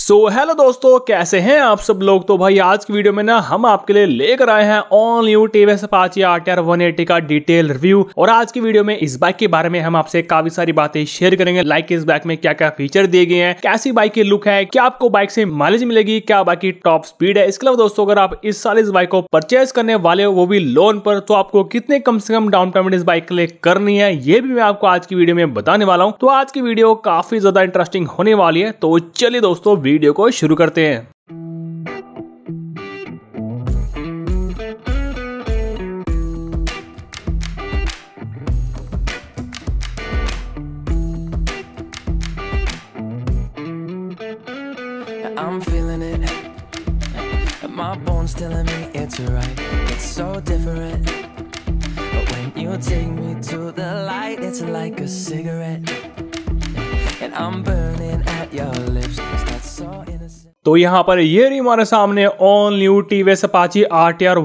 सो so, hello दोस्तों कैसे हैं आप सब लोग तो भाई आज की वीडियो में ना हम आपके लिए लेकर आए हैं all new TVS Apache RTR 180 का डिटेल रिव्यू और आज की वीडियो में इस बाइक के बारे में हम आपसे काफी सारी बातें शेयर करेंगे लाइक इस बाइक में क्या क्या फीचर दिए गए हैं कैसी बाइक की लुक है क्या आपको बाइक से माइलेज मिलेगी क्या बाइक की टॉप स्पीड है इसके अलावा दोस्तों अगर आप इस साल इस बाइक को परचेज करने वाले हो वो भी लोन पर तो आपको कितने कम से कम डाउन पेमेंट इस बाइक के लिए करनी है ये भी मैं आपको आज की वीडियो में बताने वाला हूँ तो आज की वीडियो काफी ज्यादा इंटरेस्टिंग होने वाली है तो चलिए दोस्तों वीडियो को शुरू करते हैं I'm feeling it My bones telling me it's right It's so different But when you take me to the light It's like a cigarette And I'm burning at your lips saw तो यहाँ पर ये रही हमारे सामने all new TVS Apache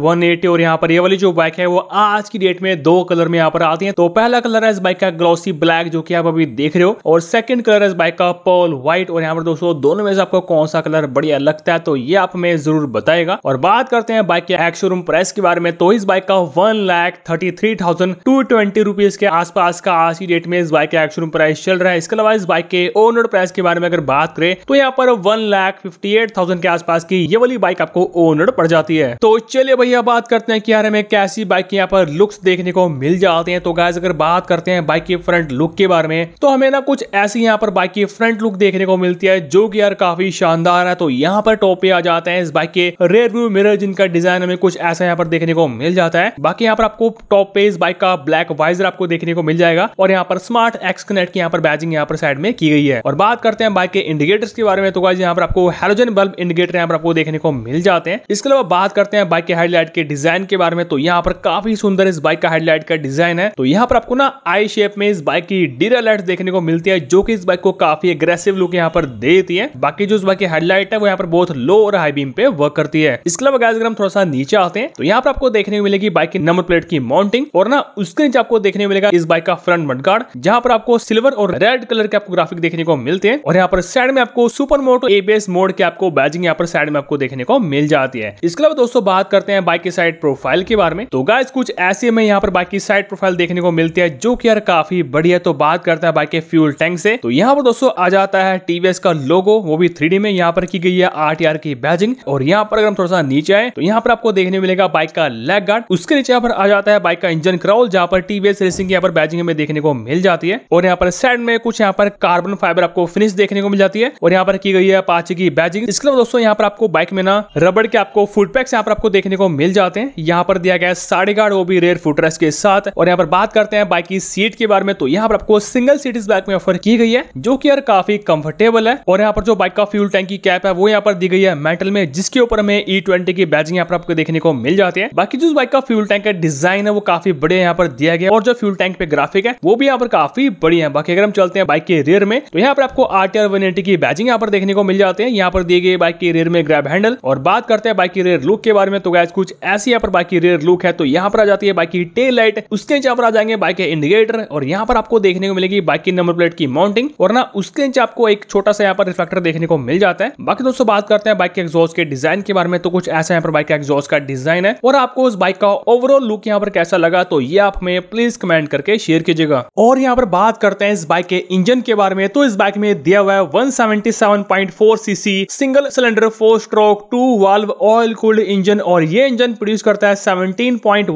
one eighty और यहाँ पर ये वाली जो बाइक है वो आज की डेट में दो कलर में यहाँ पर आती है तो पहला कलर है इस बाइक का ग्लॉसी ब्लैक जो कि आप अभी देख रहे हो और सेकंड कलर है इस बाइक का पर्ल व्हाइट और यहाँ पर दोस्तों दोनों में से आपको कौन सा कलर बढ़िया लगता है तो ये आप हमें जरूर बताएगा और बात करते हैं बाइक के एक्शोरूम प्राइस के बारे में तो इस बाइक का one lakh thirty three thousand two twenty rupees के आसपास का आज की डेट में इस बाइक का एक्शोरूम प्राइस चल रहा है इसके अलावा इस बाइक के ओनर प्राइस के बारे में अगर बात करें तो यहाँ पर वन लाख फिफ्टी 38,000 के आसपास की ये वाली बाइक आपको ओनर पड़ जाती है तो चलिए भैया बात करते हैं कि यार हमें कैसी बाइक यहाँ पर लुक्स देखने को मिल जाते हैं तो गाइज अगर बात करते हैं बाइक की फ्रंट लुक के बारे में तो हमें ना कुछ ऐसी यहाँ पर बाइक की फ्रंट लुक देखने को मिलती है जो की यार काफी शानदार है तो यहाँ पर टॉप आ जाते हैं इस बाइक के रेयर व्यू मिरर जिनका डिजाइन हमें कुछ ऐसा यहाँ पर देखने को मिल जाता है बाकी यहाँ पर आपको टॉप पे इस बाइक का ब्लैक वाइजर आपको देखने को मिल जाएगा और यहाँ पर स्मार्ट एक्स कनेक्ट की यहाँ पर बैजिंग यहाँ पर साइड में की गई है और बात करते हैं बाइक के इंडिकेटर्स के बारे में तो गाइज यहाँ पर आपको हेलोजन हाइड्रोजन बल्ब इंडिकेटर यहाँ पर आपको देखने को मिल जाते हैं इसके अलावा बात करते हैं बाइक के हेडलाइट के डिजाइन के बारे में तो यहाँ पर काफी सुंदर इस बाइक का हेडलाइट का डिजाइन है तो यहाँ पर आपको ना आई शेप में इस बाइक की डीर लाइट देखने को मिलती है जो की इस बाइक को काफी अग्रेसिव लुक यहाँ पर देती है बाकी जो इस बाइक की हेडलाइट है वो यहाँ पर बहुत लो और हाई बीम पे वर्क करती है इसके अलावा अगर हम थोड़ा सा नीचे आते हैं तो यहाँ पर आपको देखने को मिलेगी बाइक की नंबर प्लेट की माउंटिंग और ना उसके नीचे आपको देखने को मिलेगा इस बाइक का फ्रंट मडगार्ड जहाँ पर आपको सिल्वर और रेड कलर के आपको ग्राफिक देखने को मिलते हैं और यहाँ पर साइड में आपको सुपर मोटो एबीएस मोड के की आपको बैजिंग यहाँ पर साइड में आपको देखने को मिल जाती है इसके अलावा दोस्तों बात करते हैं बाइक की साइड प्रोफाइल के बारे में तो गाइज कुछ ऐसे में यहाँ पर बाइक की साइड प्रोफाइल देखने को मिलती है जो की यार काफी बढ़िया तो बात करते हैं बाइक के फ्यूल टैंक से तो यहाँ पर दोस्तों आ जाता है टीवीएस का लोगो वो भी थ्री में यहाँ पर की गई है आर की बैजिंग और यहाँ पर अगर हम थोड़ा सा नीचे आए तो यहाँ पर आपको देखने मिलेगा बाइक का लेग गार्ड उसके नीचे यहाँ पर आ जाता है बाइक का इंजन क्राउल जहाँ पर टीवीएस रेसिंग यहाँ पर बैजिंग में देखने को मिल जाती है और यहाँ पर साइड में कुछ यहाँ पर कार्बन फाइबर आपको फिनिश देखने को मिल जाती है और यहाँ पर की गई है पाची की बैजिंग चार्जिंग इसके अलावा दोस्तों यहाँ पर आपको बाइक में ना रबड़ के आपको फुट पैक्स यहाँ पर आपको देखने को मिल जाते हैं यहाँ पर दिया गया साढ़े गार्ड वो भी रेयर फुटरेस के साथ और यहाँ पर बात करते हैं बाइक की सीट के बारे में तो यहाँ पर आपको सिंगल सीट इस बाइक में ऑफर की गई है जो की यार काफी कंफर्टेबल है और यहाँ पर जो बाइक का फ्यूल टैंक की कैप है वो यहाँ पर दी गई है मेटल में जिसके ऊपर हमें ई ट्वेंटी की बैजिंग यहाँ पर आपको देखने को मिल जाती है बाकी जो बाइक का फ्यूल टैंक का डिजाइन है वो काफी बड़े यहाँ पर दिया गया और जो फ्यूल टैंक पे ग्राफिक है वो भी यहाँ पर काफी बड़ी है बाकी अगर हम चलते हैं बाइक के रेयर में तो यहाँ पर आपको R T R one eighty की बैजिंग यहाँ पर देखने को मिल जाते हैं यहाँ पर पर दिए गए बाइक की रेयर में ग्रैब हैंडल और बात करते हैं बाइक की रेयर लुक के बारे में तो गैस कुछ ऐसी यहाँ पर बाइक की रेयर लुक है तो यहाँ पर आ जाती है बाइक की टेल लाइट उसके नीचे पर आ जाएंगे बाइक के इंडिकेटर और यहाँ पर आपको देखने को मिलेगी बाइक की नंबर प्लेट की माउंटिंग और ना उसके नीचे आपको एक छोटा सा यहाँ पर रिफ्लेक्टर देखने को मिल जाता है बाकी दोस्तों बात करते हैं बाइक के एग्जॉस्ट के डिजाइन के बारे में तो कुछ ऐसा यहाँ पर बाइक का एग्जॉस्ट का डिजाइन है और आपको उस बाइक का ओवरऑल लुक यहाँ पर कैसा लगा तो ये आप हमें प्लीज कमेंट करके शेयर कीजिएगा और यहाँ पर बात करते हैं इस बाइक के इंजन के बारे में तो इस बाइक में दिया हुआ है 177.4 CC single cylinder four stroke two valve oil cooled engine और ये इंजन प्रोड्यूस करता है 17.13 पॉइंट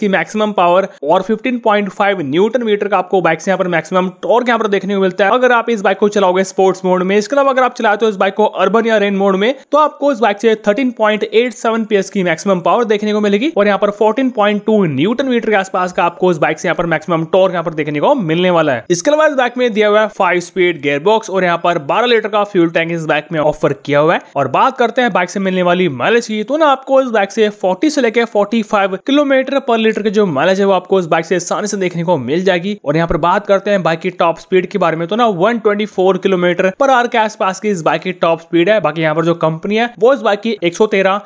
की मैक्सिमम पावर और 15.5 न्यूटन मीटर का आपको बाइक से यहाँ पर मैक्सिमम टॉर्क यहाँ पर देखने को मिलता है अगर आप इस बाइक को चलाओगे स्पोर्ट्स मोड में इसके अलावा अगर आप चलाते हो इस बाइक को अर्बन या रेन मोड में तो आपको इस बाइक से थर्टीन पीएस की मैक्सिमम पावर देखने को मिलेगी और यहाँ पर फोर्टीन न्यूटन मीटर के आसपास का आपको इस बाइक से यहाँ पर मैक्सिमम टॉर्क यहाँ पर देखने को मिलने वाला है इसके अलावा इस बाइक में दिया हुआ है फाइव स्पीड गेयरबॉक्स और यहाँ पर बारह लीटर का फ्यूल टैंक इस बाइक में ऑफर ऑफर किया हुआ है और बात करते हैं बाइक से मिलने वाली माइलेज की तो ना आपको इस बाइक से 40 से लेकर 45 किलोमीटर पर लीटर के जो माइलेज है वो आपको इस बाइक से आसानी से देखने को मिल जाएगी और यहाँ पर बात करते हैं बाइक की टॉप स्पीड के बारे में तो ना वन किलोमीटर पर आर के आसपास की इस बाइक की टॉप स्पीड है बाकी यहाँ पर जो कंपनी है वो इस बाइक की एक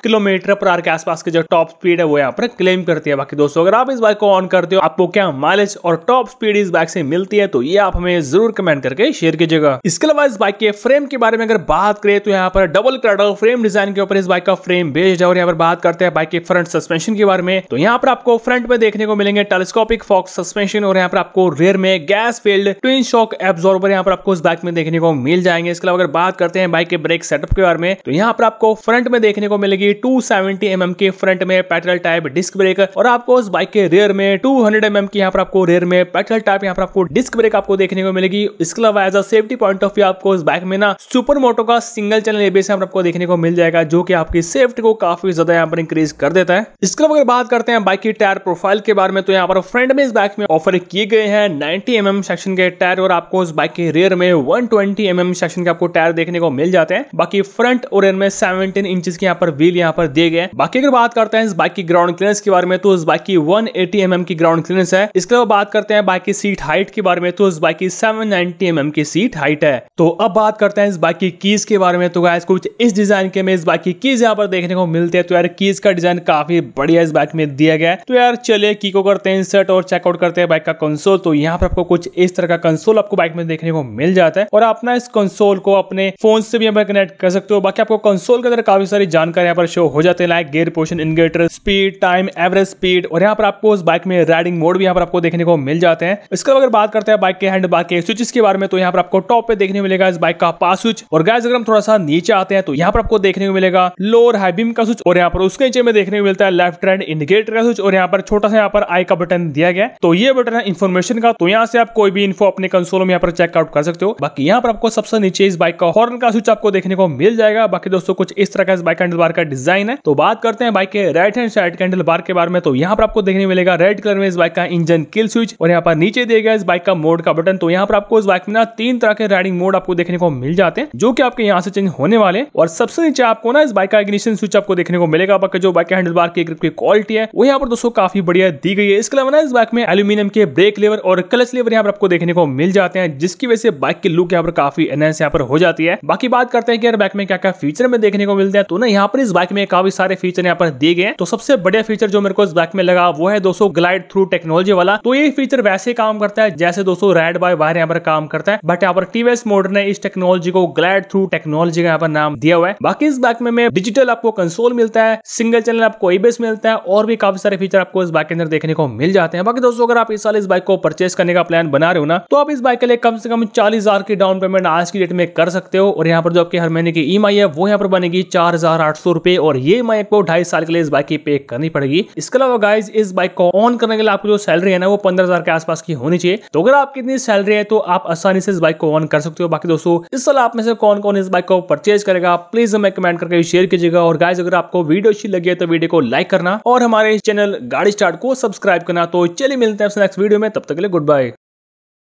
किलोमीटर पर आर के आसपास की जो टॉप स्पीड है वो यहाँ पर क्लेम करती है बाकी दोस्तों अगर आप इस बाइक को ऑन करते हो आपको क्या माइलेज और टॉप स्पीड इस बाइक से मिलती है तो ये आप हमें जरूर कमेंट करके शेयर कीजिएगा इसके अलावा इस बाइक के फ्रेम के बारे में अगर बात करें तो सकते तो यहाँ पर डबल क्रेडल फ्रेम डिजाइन के ऊपर इस बाइक का फ्रेम बेस्ड है और यहाँ पर बात करते हैं बाइक के फ्रंट सस्पेंशन के बारे में तो यहाँ पर आपको फ्रंट में देखने को मिलेंगे टेलीस्कोपिक फॉक्स सस्पेंशन और यहाँ पर आपको रेयर में gas filled twin shock absorber यहाँ पर आपको इस बाइक में देखने को मिल जाएंगे इसके अलावा अगर बात करते हैं बाइक के ब्रेक सेटअप के बारे में तो यहाँ पर आपको फ्रंट में देखने को मिलेगी टू सेवेंटी mm के फ्रंट में पेट्रोल टाइप डिस्क ब्रेक और आपको उस बाइक के रेयर में टू हंड्रेड एम की यहाँ पर आपको रेयर में पेट्रोल टाइप यहाँ पर आपको डिस्क ब्रेक आपको देखने को मिलेगी इसके अलावा as a safety point of view आपको इस बाइक में ना सुपर मोटो का सिंगल सिंगल चैनल एबीएस यहाँ आपको देखने को मिल जाएगा जो कि आपकी सेफ्टी को काफी ज्यादा यहाँ पर इंक्रीज कर देता है इसके अलावा अगर बात करते हैं बाइक की टायर प्रोफाइल के बारे में तो यहाँ पर फ्रंट में इस बाइक में ऑफर किए गए हैं नाइनटी एम mm सेक्शन के टायर और आपको उस बाइक के रेयर में वन ट्वेंटी mm सेक्शन के आपको टायर देखने को मिल जाते हैं बाकी फ्रंट और रेयर में सेवनटीन इंच के यहाँ पर व्हील यहाँ पर दिए गए बाकी अगर बात करते हैं इस बाइक की ग्राउंड क्लियरेंस के बारे में तो उस बाइक की वन एटी mm की ग्राउंड क्लियरेंस है इसके अलावा बात करते हैं बाइक की सीट हाइट के बारे में तो उस बाइक की सेवन नाइनटी mm की सीट हाइट है तो अब बात करते हैं इस बाइक की कीज के बारे में हैं तो गाइस कुछ इस डिजाइन के में इस बाइक की कीज यहाँ पर देखने को मिलते हैं तो यार कीज का डिजाइन काफी बढ़िया इस बाइक में दिया गया है तो यार चलिए की को करते हैं इंसर्ट और चेकआउट करते हैं बाइक का कंसोल तो यहाँ पर आपको कुछ इस तरह का कंसोल आपको बाइक में देखने को मिल जाता है और अपना इस कंसोल को अपने फोन से भी कनेक्ट कर सकते हो बाकी आपको कंसोल के अंदर काफी सारी जानकारी यहाँ पर शो हो जाते हैं like gear position indicator speed time average speed और यहाँ पर आपको उस बाइक में राइडिंग मोड भी यहाँ पर आपको देखने को मिल जाते हैं इसके अगर बात करते हैं बाइक के हैंड बाइक के स्विचेस के बारे में तो यहाँ पर आपको टॉप पे देखने मिलेगा इस बाइक का पास स्विच और गैस अगर हम थोड़ा सा नीचे आते हैं तो यहाँ पर आपको देखने को मिलेगा लोअर हाई बीम का स्विच और यहाँ पर उसके नीचे में देखने को मिलता है लेफ्ट राइट इंडिकेटर का स्विच और यहाँ पर छोटा सा यहाँ पर आई का बटन दिया गया तो ये बटन है इन्फॉर्मेशन का तो यहाँ से आप कोई भी इन्फो अपने कंसोल में यहाँ पर चेकआउट कर सकते हो बाकी यहाँ पर आपको सबसे नीचे इस बाइक का हॉर्न का स्विच आपको देखने को मिल जाएगा बाकी दोस्तों कुछ इस तरह का इस बाइक हैंडल बार का डिजाइन है तो बात करते हैं बाइक के right hand side handle bar के बारे में तो यहाँ पर आपको देखने मिलेगा रेड कलर में इस बाइक का इंजन किल स्विच और यहाँ पर नीचे दिया गया इस बाइक का मोड का बटन तो यहाँ पर आपको इस बाइक में ना तीन तरह के राइडिंग मोड आपको देखने को मिल जाते हैं जो कि आपके यहाँ से चेंज होने वाले और सबसे नीचे आपको ना इस बाइक का इग्निशन स्विच आपको देखने को मिलेगा बाकी जो बाइक हैंडल बार की क्वालिटी है वो यहाँ पर दोस्तों काफी बढ़िया दी गई है इसके अलावा ना इस बाइक में एल्यूमिनियम के ब्रेक लेवर और क्लच लेवर यहाँ पर आपको देखने को मिल जाते हैं जिसकी वजह से बाइक की लुक यहाँ पर काफी एनहेंस यहाँ पर हो जाती है बाकी बात करते हैं कि यार बाइक में क्या क्या फीचर में देखने को मिलते हैं तो ना यहाँ पर इस बाइक में काफी सारे फीचर यहाँ पर दिए गए तो सबसे बढ़िया फीचर जो मेरे को इस बाइक में लगा वो है दोस्तों ग्लाइड थ्रू टेक्नोलॉजी वाला तो ये फीचर वैसे काम करता है जैसे दोस्तों रेड बाय वायर यहाँ पर काम करता है बट यहाँ पर टीवीएस मोटर ने इस टेक्नोलॉजी को ग्लाइड थ्रू टेक्नोलॉजी टेक्नोलॉजी का यहाँ पर नाम दिया हुआ है बाकी इस बैक में, डिजिटल आपको कंसोल मिलता है सिंगल चैनल आपको एबीएस मिलता है और भी काफी सारे फीचर आपको इस बाइक के अंदर देखने को मिल जाते हैं बाकी दोस्तों अगर आप इस साल इस बाइक को परचेस करने का प्लान बना रहे हो ना तो आप इस बाइक के लिए कम से कम चालीस हजार की डाउन पेमेंट आज की डेट में कर सकते हो और यहाँ पर जो आपके हर महीने की ई है वो यहाँ पर बनेगी चार हजार आठ सौ रुपए और ये ई को ढाई साल के लिए इस बाइक की पे करनी पड़ेगी इसके अलावा गाइज इस बाइक को ऑन करने के लिए आपको जो सैलरी है ना वो पंद्रह के आसपास की होनी चाहिए तो अगर आपकी इतनी सैलरी है तो आप आसानी से इस बाइक को ऑन कर सकते हो बाकी दोस्तों इस साल आप में से कौन कौन इस बाइक को परचेज करेगा प्लीज हमें कमेंट करके शेयर कीजिएगा और गाइज अगर आपको वीडियो अच्छी लगी है तो वीडियो को लाइक करना और हमारे चैनल गाड़ी स्टार्ट को सब्सक्राइब करना तो चलिए मिलते हैं नेक्स्ट वीडियो में तब तक के लिए गुड बाय